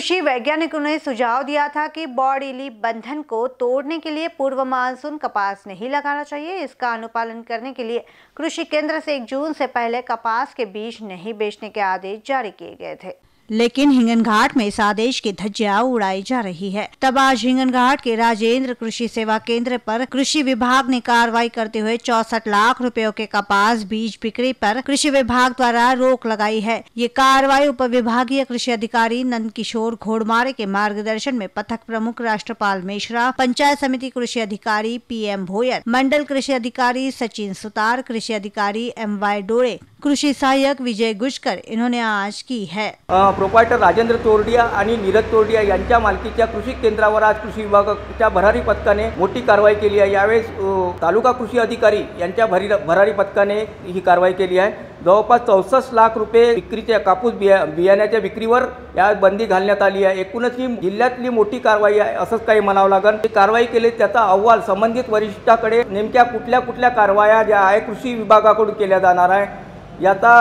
कृषि वैज्ञानिकों ने सुझाव दिया था कि बॉडीली बंधन को तोड़ने के लिए पूर्व मानसून कपास नहीं लगाना चाहिए इसका अनुपालन करने के लिए कृषि केंद्र से एक जून से पहले कपास के बीज नहीं बेचने के आदेश जारी किए गए थे लेकिन हिंगन घाट में इस आदेश की धज्जिया उड़ाई जा रही है तब आज हिंगन घाट के राजेंद्र कृषि सेवा केंद्र पर कृषि विभाग ने कार्रवाई करते हुए चौसठ लाख रुपयों के कपास बीज बिक्री पर कृषि विभाग द्वारा रोक लगाई है ये कार्रवाई उप विभागीय कृषि अधिकारी नंद किशोर घोड़मारे के मार्गदर्शन में पथक प्रमुख राष्ट्रपाल मिश्रा पंचायत समिति कृषि अधिकारी पी एम भोयर मंडल कृषि अधिकारी सचिन सुतार कृषि अधिकारी एम वाई डोरे कृषि सहायक विजय गुजकर इन्होंने आज की है प्रोपायटर राजेंद्र तोरडिया आणि नीरज तोरडिया यांच्या मालकीच्या कृषी केंद्रावर आज कृषी विभागाच्या भरारी पथकाने मोठी कारवाई केली आहे यावेळेस तालुका कृषी अधिकारी यांच्या भरारी पथकाने ही कारवाई केली आहे जवळपास चौसष्ट लाख रुपये विक्रीच्या कापूस बिया बियाण्याच्या विक्रीवर या बंदी घालण्यात आली आहे एकूणच ही जिल्ह्यातली मोठी कारवाई आहे असंच काही म्हणावं लागेल ही कारवाई केली त्याचा अहवाल संबंधित वरिष्ठाकडे नेमक्या कुठल्या कुठल्या कारवाया ज्या आहे कृषी विभागाकडून केल्या जाणार आहे याचा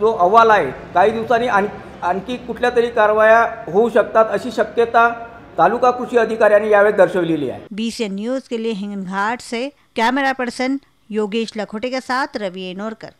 जो अहवाल आहे काही दिवसांनी आण आणखी कुठल्या तरी कारवाया होऊ शकतात अशी शक्यता तालुका कृषी अधिकाऱ्यांनी यावेळी दर्शवलेली आहे बीसीएन न्यूज के लिए घाट से कैमरा पर्सन योगेश लखोटे के साथ रवि एनोरकर